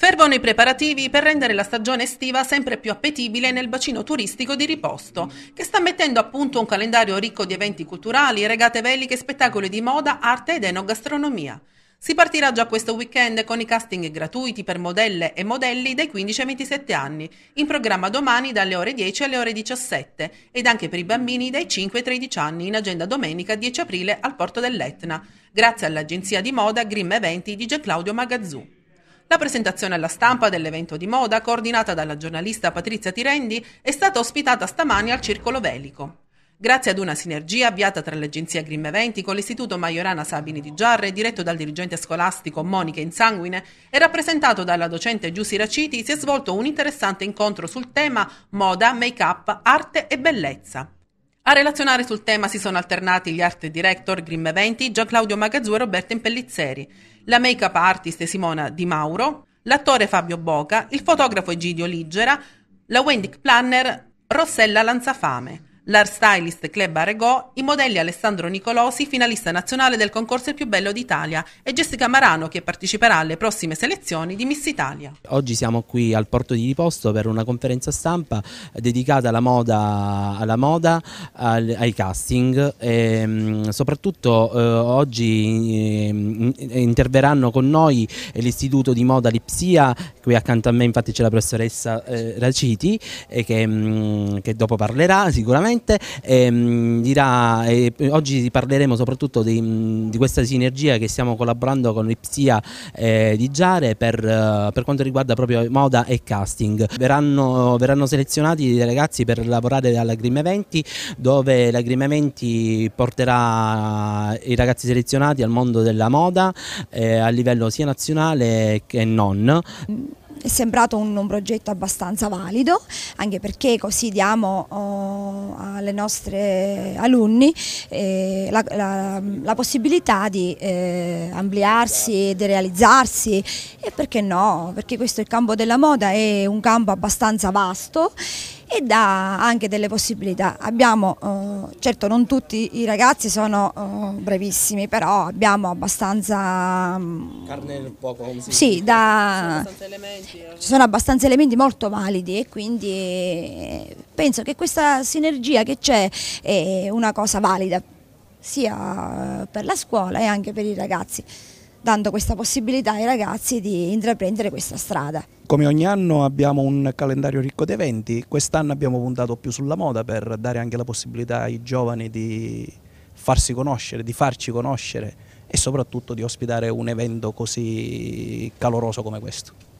Fervono i preparativi per rendere la stagione estiva sempre più appetibile nel bacino turistico di Riposto, che sta mettendo a punto un calendario ricco di eventi culturali, regate veliche, spettacoli di moda, arte ed enogastronomia. Si partirà già questo weekend con i casting gratuiti per modelle e modelli dai 15 ai 27 anni, in programma domani dalle ore 10 alle ore 17 ed anche per i bambini dai 5 ai 13 anni in agenda domenica 10 aprile al porto dell'Etna, grazie all'agenzia di moda Grim Eventi di Gianclaudio Magazzù. La presentazione alla stampa dell'evento di moda, coordinata dalla giornalista Patrizia Tirendi, è stata ospitata stamani al Circolo Velico. Grazie ad una sinergia avviata tra l'agenzia Grim Eventi con l'Istituto Majorana Sabini di Giarre, diretto dal dirigente scolastico Monica Insanguine e rappresentato dalla docente Giussi Raciti, si è svolto un interessante incontro sul tema moda, make-up, arte e bellezza. A relazionare sul tema si sono alternati gli art director Grim Eventi, Gian Claudio Magazzu e Roberto Impellizzeri, la make-up artist Simona Di Mauro, l'attore Fabio Boca, il fotografo Egidio Ligera, la wedding planner Rossella Lanzafame l'Art Stylist Club Aregò, i modelli Alessandro Nicolosi, finalista nazionale del concorso Il più bello d'Italia, e Jessica Marano che parteciperà alle prossime selezioni di Miss Italia. Oggi siamo qui al Porto di Riposto per una conferenza stampa dedicata alla moda, alla moda ai casting. E, ehm, soprattutto eh, oggi eh, interverranno con noi l'Istituto di Moda Lipsia, qui accanto a me infatti c'è la professoressa eh, Raciti, che, mm, che dopo parlerà sicuramente sicuramente. Ehm, dirà, eh, oggi parleremo soprattutto di, di, questa sinergia che stiamo collaborando con Ipsia eh, di Giare per, eh, per, quanto riguarda proprio moda e casting. Verranno, verranno selezionati dei ragazzi per lavorare alla Grim Eventi dove la Grim Eventi porterà i ragazzi selezionati al mondo della moda eh, a livello sia nazionale che non è sembrato un, un, progetto abbastanza valido, anche perché così diamo oh, alle nostre alunni eh, la, la, la, possibilità di eh, ampliarsi, di realizzarsi e perché no, perché questo è il campo della moda, è un campo abbastanza vasto e dà anche delle possibilità. Abbiamo, eh, certo non tutti i ragazzi sono eh, brevissimi, però abbiamo abbastanza... Mm, Carne un po' come si Sì, da... Eh. Ci sono abbastanza elementi molto validi e quindi penso che questa sinergia che c'è è una cosa valida sia per la scuola e anche per i ragazzi dando questa possibilità ai ragazzi di intraprendere questa strada. Come ogni anno abbiamo un calendario ricco di eventi, quest'anno abbiamo puntato più sulla moda per dare anche la possibilità ai giovani di farsi conoscere, di farci conoscere e soprattutto di ospitare un evento così caloroso come questo.